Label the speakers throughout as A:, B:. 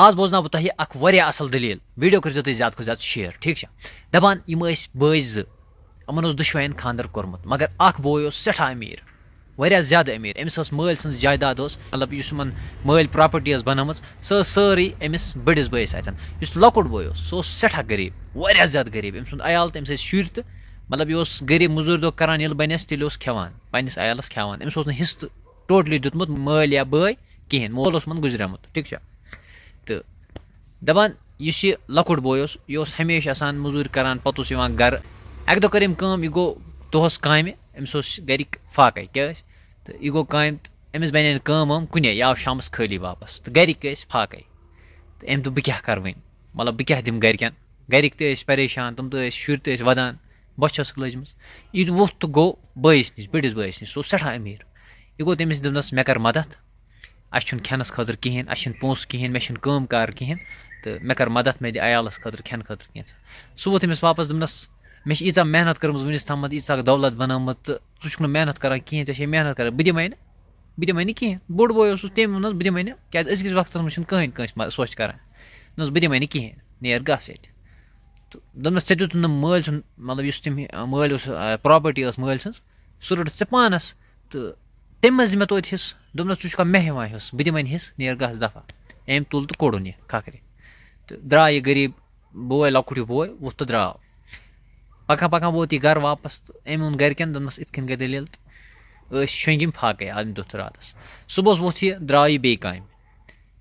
A: آز بہٕ تۄہہِ واریاہ اَصٕل دٔلیٖل ویٖڈیو کٔرۍزیو تُہۍ زیادٕ کھۄتہٕ زیادٕ شِیر ٹھیٖک چھا دَپان یِم ٲسۍ بٲے زٕ یِمَن اوس دشوین خاندر کوٚرمُت مگر اَکھ بوے اوس سٮ۪ٹھاہ أمیٖر واریاہ زیادٕ أمیٖر أمِس ٲس مٲلۍ سٕنٛز جایداد ٲس مطلب یُس یِمَن مٲلۍ ٲس بَنٲومٕژ سۄ ٲس سٲرٕے أمِس بٔڑِس بٲیِس اَتھٮ۪ن یُس لۄکُٹ بوے اوس اوس اوس سُہ سٮ۪ٹھاہ غریٖب غریٖب واریاہ زیادٕ أمۍ سُنٛد عیال تہٕ تہٕ أمِس ٲسۍ شُرۍ مطلب یہِ غریٖب مٔزوٗرۍ دۄہ کَران ییٚلہِ بَنٮ۪س تیٚلہِ اوس کھٮ۪وان پنٛنِس عیالَس کھٮ۪وان أمِس اوس نہٕ حِصہٕ ٹوٹلی دیُتمُت مٲلۍ یا بٲے بے کھین مولس گُزریومُت ٹھیٖک چھا تہٕ دَپان یُس یہِ لۄکُٹ بوے اوس یہِ اوس ہمیشہِ آسان مٔزوٗرۍ کَران پَتہٕ اوس یِوان گَرٕ اَکہِ دۄہ کٔر أمۍ کٲم یہِ گوٚو دۄہَس کامہِ أمِس اوس گَرِکۍ فاقَے کیٛاہ ٲسۍ تہٕ یہِ گوٚو کامہِ تہٕ أمِس بَنے نہٕ کٲم وٲم کُنے یہِ آو شامَس خٲلی واپَس تہٕ گَرِکۍ تہِ ٲسۍ فاقَے تہٕ أمۍ دوٚپ بہٕ کیٛاہ کَرٕ وۄنۍ مطلب بہٕ کیٛاہ دِمہٕ گَرِکٮ۪ن گَرِکۍ تہِ ٲسۍ پریشان تِم تہِ ٲسۍ شُرۍ تہِ ٲسۍ وَدان بۄچھِ ٲسٕکھ لٔجمٕژ یہِ ووٚتھ تہٕ گوٚو بٲیِس نِش بٔڑِس بٲیِس نِش سُہ اوس سٮ۪ٹھاہ أمیٖر یہِ گوٚو تٔمِس دوٚپنَس مےٚ کَر مَدَت اَسہِ اَسہِ چھُنہٕ کھٮ۪نَس خٲطرٕ کِہیٖنۍ چھِنہٕ پونٛسہٕ کِہیٖنۍ مےٚ چھِنہٕ کٲم کار کِہیٖنۍ تہٕ مےٚ مےٚ کَر مَدَتھ دِ عیالَس خٲطرٕ کھٮ۪نہٕ خٲطرٕ کینٛژھا سُہ دِل أمِس واپَس دوٚپنَس مےٚ چھِ ییٖژاہ محنت کٔرمٕژ کرم تامَتھ ییٖژاہ دولت بَنٲومٕژ تہٕ ژٕ چھُکھ نہٕ محنت کَران کِہیٖنۍ کِہیٖنۍ ژےٚ چھے محنت بہٕ بہٕ بہٕ دِمَے دِمَے دِمَے نہٕ نہٕ نہٕ بوٚڑ بوے اوسُس تٔمۍ ووٚنُس کیٛازِ وقتَس منٛز چھُنہٕ کٕہٕنۍ کٲنٛسہِ سوچ کَران دوٚپنَس بہٕ دِمَے نہٕ کِہیٖنۍ نیر گژھ ییٚتہِ تہٕ دوٚپنَس ژےٚ دیُتُتھ نہٕ مٲلۍ سُنٛد مطلب یُس تٔمۍ مٲلۍ اوس دم ٲس مٲلۍ سٕنٛز سُہ رٔٹٕتھ ژےٚ پانَس تہٕ تٔمۍ منٛز دِ مےٚ توتہِ حِصہٕ دوٚپنَس ژٕ چھُکھا مےٚ ہٮ۪وان حِصہٕ بہٕ دِمَے حِصہٕ نیر گژھ دَفا أمۍ تُل تہٕ کوٚڑُن یہِ کھکرِ تہٕ درٛاو یہِ غریٖب بوے لۄکُٹ یہِ بوے ووٚتھ تہٕ درٛاو پَکان پَکان ووت یہِ گَرٕ واپَس تہٕ أمۍ ووٚن گَرِکٮ۪ن دوٚپمَس یِتھ کٔنۍ گٔے دٔلیٖل تہٕ أسۍ شۄنٛگِم فاقَے آز دۄہ تہٕ راتَس صُبحَس ووٚتھ یہِ درٛاو یہِ بیٚیہِ کامہِ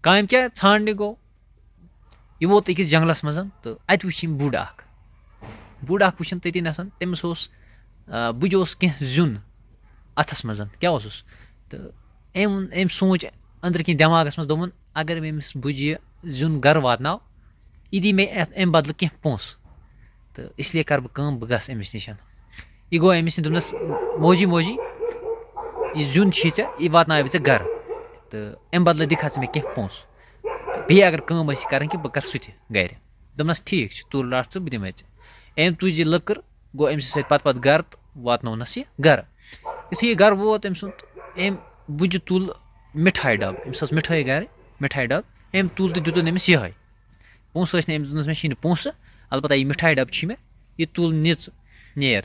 A: کامہِ کیٛاہ ژھانٛڈنہِ گوٚو یہِ ووت أکِس جنٛگلَس منٛز تہٕ اَتہِ وٕچھ یِم بُڑ اَکھ بُڑ اَکھ وٕچھِن تٔتی نَسَن تٔمِس اوس بٕجہِ اوس کینٛہہ زیُن اَتھَس منٛز کیٛاہ اوسُس تہٕ أمۍ ووٚن أمۍ سونٛچ أنٛدرٕ کِنۍ دٮ۪ماغَس منٛز دوٚپُن اگر بہٕ أمِس بُجہِ زیُن گَرٕ واتناو یہِ دی مےٚ اَتھ اَمہِ بَدلہٕ کینٛہہ پونٛسہٕ تہٕ اِسلیے کَرٕ بہٕ کٲم بہٕ گژھٕ أمِس نِش یہِ گوٚو أمِس نِش دوٚپنَس موجی موجی یہِ زیُن چھی ژےٚ یہِ واتناوے بہٕ ژےٚ گَرٕ تہٕ اَمہِ بَدلہٕ دِکھا ژٕ مےٚ کینٛہہ پونٛسہٕ تہٕ بیٚیہِ اگر کٲم ٲسی کَرٕنۍ کہِ بہٕ کَرٕ سُہ تہِ گَرِ دوٚپنَس ٹھیٖک چھُ تُل رَٹھ ژٕ بہٕ دِمَے ژےٚ أمۍ تُج یہِ لٔکٕر گوٚو أمۍ سٕنٛدۍ سۭتۍ پَتہٕ پَتہٕ گَرٕ تہٕ واتنونَس یہِ گَرٕ یُتھُے یہِ گَرٕ ووت أمۍ أمۍ سُنٛد تُل ڈَبہٕ أمِس ٲس مِٹھٲے گَرِ امت ڈَبہٕ أمۍ تُل تہٕ دیُتُن أمِس یِہوٚے پونٛسہٕ ٲسۍ نہٕ أمِس تنس مےٚ چھی نہٕ پونٛسہٕ البتہ یہِ ڈَبہٕ یہ مٹھائی میں یہ تل نیر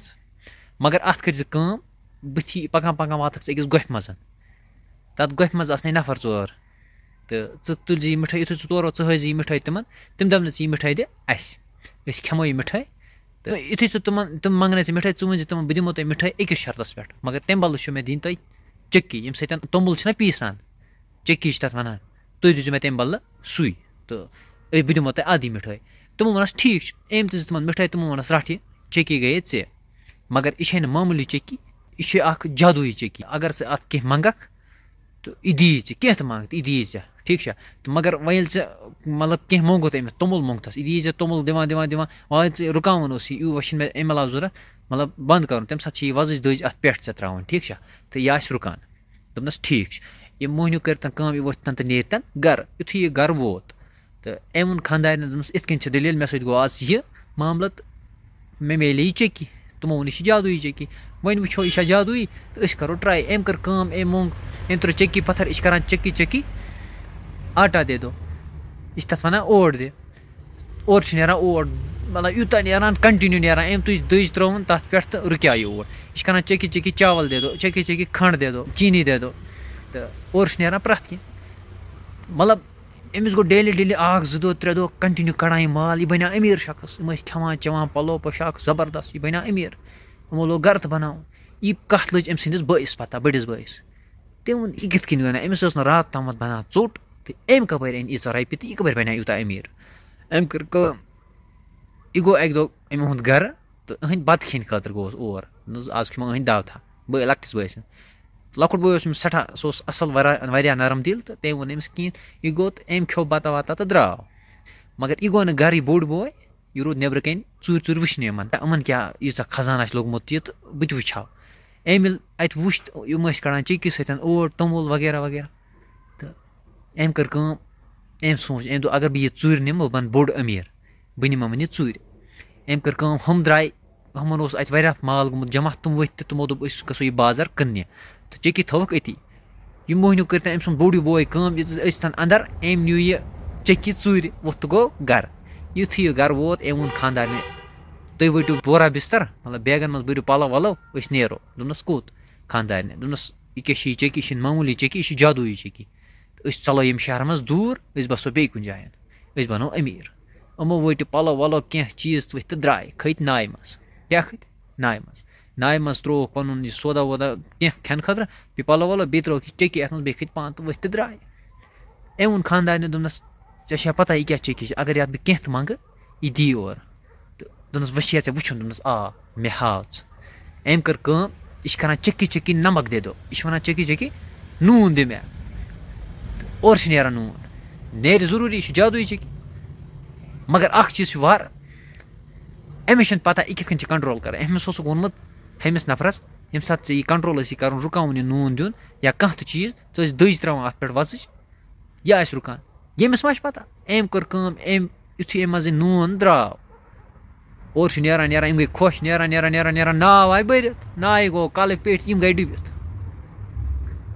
A: ژٕ مگر اَتھ کٔرۍ زِ کٲم بٕتھی پَکان پَکان واتَکھ ژٕ پکان پکان وات گز تک گھن من نفر یہِ مِٹھٲے تِمَن تِم تورزی ژٕ یہِ مِٹھٲے دہن اَسہِ أسۍ کھٮ۪مو یہِ مِٹھٲے یُتھُے ژٕ ژٕ ژٕ تِمَن تِمَن تِم مِٹھٲے مِٹھٲے ؤنۍ زِ بہٕ دِمو تۄہہِ أکِس پٮ۪ٹھ مگر تَمہِ چھو مےٚ دِنۍ تۄہہِ چٔکی ییٚمہِ سۭتۍ توٚمُل چھِنہ پیٖسان چٔکی چھِ تَتھ وَنان تُہۍ مجھے مےٚ تَمہِ سن سُے تہٕ بہٕ دِمو تۄہہِ اَدٕ یہِ مِٹھٲے تِمو ووٚنَس ٹھیٖک چھُ أمۍ تہِ ٹھیک تِمَن مِٹھٲے تِمو ووٚنَس رَٹھ یہِ چٔکی گٔیے ژےٚ مگر یہِ چھے نہٕ معموٗلی چٔکی یہِ چکی اَکھ جادوٗیی چٔکی اگر ژٕ اَتھ کینٛہہ منٛگَکھ تہٕ یہِ دِی ژےٚ کینٛہہ تہِ مانٛگ تہٕ یہِ دِی ژےٚ ٹھیٖک چھا تہٕ مگر وۄنۍ ییٚلہِ ژےٚ مطلب کینٛہہ مونٛگُت أمِس توٚمُل مونٛگتھَس یہِ دِی ژےٚ توٚمُل دِوان دِوان دِوان وۄنۍ ژےٚ رُکاوُن اوس یہِ وۄنۍ چھِنہٕ مےٚ اَمہِ علاوٕ ضوٚرَتھ مطلب بنٛد کَرُن تَمہِ ساتہٕ چھِ یہِ وۄزٕج دٔج اَتھ پٮ۪ٹھ ژےٚ ترٛاوٕنۍ ٹھیٖک چھا تہٕ یہِ آسہِ رُکان دوٚپنَس ٹھیٖک چھُ یہِ مۄہنیوٗ کٔرۍتَن کٲم یہِ ؤتھۍتَن تہٕ نیٖرتَن گَرٕ یُتھُے یہِ گَرٕ ووت تہٕ أمۍ ووٚن خانٛدارنہِ دوٚپمَس یِتھ کٔنۍ چھِ دٔلیٖل مےٚ سۭتۍ گوٚو آز یہِ معاملہٕ تہٕ مےٚ میلے یہِ چیٚکی تمو جادوٗیی تہٕ چکی ون ٹرٛاے یہ کٔر تو ٹرائی امر أمۍ ترٛوو چٔکی تر یہِ پتھر کَران چکی چکی آٹا دے دو وَنان اوٹ اوٹ مطلب کَنٹِنیوٗ نیران أمۍ تُج دٔج ترٛووُن دج پٮ۪ٹھ تہٕ رُکیٛاو یہِ اوٹ کَران چکی چکی چاول دے چٔکی چکی کھنڈ دے دو چیٖنی دے تہٕ تو چھِ نیران پرٛٮ۪تھ کی مطلب أمِس گوٚو ڈیلی ڈیلی اَکھ زٕ دۄہ ترٛےٚ دۄہ کَنٹِنیوٗ کَڑان یہِ مال یہِ بَنیٛو أمیٖر شخص یِم ٲسۍ کھٮ۪وان چٮ۪وان پَلو پوشاک زَبردَس یہِ بَنیٛو أمیٖر یِمو لوگ گَرٕ تہٕ بَناوُن یہِ کَتھ لٔج أمۍ سٕنٛدِس بٲیِس پَتہ بٔڑِس بٲیِس تٔمۍ ووٚن یہِ کِتھ کٔنۍ بَنیٛو أمِس ٲس نہٕ راتھ تامَتھ بَنان ژوٚٹ تہٕ أمۍ کَپٲرۍ أنۍ ییٖژاہ رۄپیہِ تہٕ یہِ کَپٲرۍ بَنیٛو یوٗتاہ أمیٖر أمۍ کٔر کٲم یہِ گوٚو اَکہِ دۄہ أمۍ ہُنٛد گَرٕ تہٕ أہٕنٛدۍ بَتہٕ کھیٚنہِ خٲطرٕ گوٚوُس اور نہ حظ آز کھیوٚمو أہٕنٛدۍ دعوتھا بٲے لۄکٹِس بٲے بٲیِس لۄکُٹ بوے اوس أمِس سٮ۪ٹھاہ سُہ اوس اَصٕل واریاہ واریاہ نَرم دِل تہٕ تٔمۍ ووٚن أمِس کِہیٖنۍ یہِ گوٚو تہٕ أمۍ کھیوٚو بَتہ وَتہ تہٕ درٛاو مگر یہِ گوٚو نہٕ گَرٕ یہِ بوٚڑ بوے یہِ روٗد نٮ۪برٕ کَنۍ ژوٗرِ ژوٗرِ وٕچھنہِ یِمَن یِمَن کیٛاہ ییٖژاہ خزان آسہِ لوٚگمُت یہِ تہٕ بہٕ تہِ وٕچھ ہا أمۍ ییٚلہِ اَتہِ وٕچھ تہٕ یِم ٲسۍ کَڑان چِکی سۭتۍ اوٹ توٚمُل وغیرہ وغیرہ تہٕ أمۍ کٔر کٲم أمۍ سوٗنٛچ أمۍ دوٚپ اگر بہٕ یہِ ژوٗرِ نِمہٕ بہٕ بَنہٕ بوٚڑ أمیٖر بہٕ نِمہٕ یِمَن یہِ ژوٗرِ أمۍ کٔر کٲم ہُم درٛاے یِمَن اوس اَتہِ واریاہ مال گوٚمُت جمع تِم ؤتھۍ تہِ تِمو دوٚپ أسۍ گژھو یہِ بازر کٕننہِ تہٕ چیٚکہِ تھٲوٕکھ أتی یہِ مۄہنیوٗ کٔرۍ تَن أمۍ سُنٛد بوٚڑ بوے کٲم یُتھ أسۍ تَن اَندَر أمۍ نیوٗ یہِ چیٚکہِ ژوٗرِ ووٚتھ تہٕ گوٚو گَرٕ یُتھُے یہِ گَرٕ ووت أمۍ ووٚن خانٛدارنہِ تُہۍ ؤٹِو بورا بِستَر مطلب بیگَن منٛز بٔرِو پَلو وَلو أسۍ نیرو دوٚپنَس کوٚت خانٛدارنہِ دوٚپنَس یہِ کیٛاہ چھِ یہِ چیٚکی یہِ چھِنہٕ معموٗلی چیٚکی یہِ چھِ جادوٗیی چیٚکی تہٕ أسۍ ژَلو ییٚمہِ شہرٕ منٛز دوٗر أسۍ بَسو بیٚیہِ کُنہِ جایَن أسۍ بَنو أمیٖر یِمو ؤٹِو پَلو وَلو کینٛہہ چیٖز ؤتھۍ تہٕ درٛاے کھٔتۍ نایہِ منٛز کیٛاہ کھٔتۍ نایہِ منٛز نایہِ منٛز ترٛووُکھ پَنُن یہِ سودا وودا کینٛہہ کھٮ۪نہٕ خٲطرٕ بیٚیہِ پَلو وَلو بیٚیہِ ترٛووُکھ یہِ چٔکی اَتھ منٛز بیٚیہِ کھٔتۍ پانہٕ تہٕ ؤتھۍ تہٕ درٛاے أمۍ ووٚن خاندارنہِ دوٚپنَس ژےٚ چھےٚ پَتہ یہِ کیٛاہ چٔکی چھِ اگر یَتھ بہٕ کینٛہہ تہِ منٛگہٕ یہِ دی اورٕ تہٕ دوٚپنَس وۄنۍ چھِ ژےٚ وٕچھُن دوٚپنَس آ مےٚ ہاو ژٕ أمۍ کٔر کٲم یہِ چھِ کَران چٔکی چٔکی نمک دے دو یہِ چھِ وَنان چٔکی چٔکی نوٗن دِ مےٚ تہٕ اورٕ چھِ نیران نوٗن نیرِ ضٔروٗری یہِ چھُ جادوٗیی چٔکی مگر اَکھ چیٖز چھُ وارٕ أمِس چھَنہٕ پَتہ یہِ کِتھ کٔنۍ چھِ کَنٹرول کَران أمِس اوسُکھ ووٚنمُت ہیٚمِس نَفرَس ییٚمہِ ساتہٕ ژےٚ یہِ کَنٹرول ٲسی کَرُن رُکاوُن یہِ نوٗن دیُن یا کانٛہہ تہِ چیٖز ژٕ ٲسۍ دٔج ترٛاوان اَتھ پٮ۪ٹھ وۄزٕج یہِ آسہِ رُکان ییٚمِس ما چھِ پَتہ أمۍ کٔر کٲم أمۍ یُتھُے أمۍ منٛز یہِ نوٗن درٛاو اورٕ چھُ نیران نیران یِم گٔے خۄش نیران نیران نیران نیران ناو آے بٔرِتھ نایہِ گوٚو کَلہٕ پیٚٹھۍ یِم گٔے ڈُبِتھ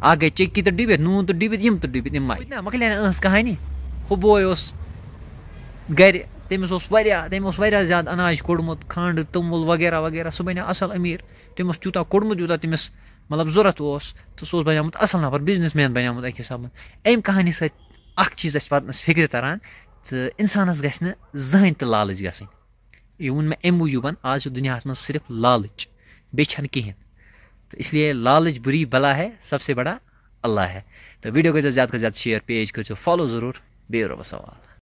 A: اَکھ گٔے چٔکی تہٕ ڈُبِتھ نوٗن تہٕ ڈُبِتھ یِم تہٕ ڈُبِتھ یِم آے نہ مۄکلے نہٕ أہٕنٛز کَہانی ہُہ بوے اوس گَرِ تٔمِس اوس واریاہ تٔمۍ اوس واریاہ زیادٕ اَناج کوٚڑمُت کھنٛڈ توٚمُل وغیرہ وغیرہ سُہ بَنیو اَصٕل أمیٖر تٔمۍ اوس تیوٗتاہ کوٚڑمُت یوٗتاہ تٔمِس مطلب ضوٚرَتھ اوس تہٕ سُہ اوس بَنیومُت اَصٕل نَفر بِزنِس مین بَنیومُت اَکہِ حِسابہٕ اَمہِ کہانی سۭتۍ اَکھ چیٖز اَسہِ پَتہٕ نَس فِکرِ تَران تہٕ اِنسانَس گژھِ نہٕ زٕہٕنۍ تہِ لالٕچ گژھٕنۍ یہِ ووٚن مےٚ اَمہِ موٗجوٗب آز چھِ دُنیاہَس منٛز صرف لالٕچ بیٚیہِ چھَنہٕ کِہیٖنۍ تہٕ اس لیے لالٕچ بُری بَلا ہے سب سے بڑا اللہ ہے تہٕ ویٖڈیو کٔرۍزیو زیادٕ کھۄتہٕ زیادٕ شِیَر پیج کٔرۍزیو فالو ضٔروٗر بیٚیہِ رۄبَس سوال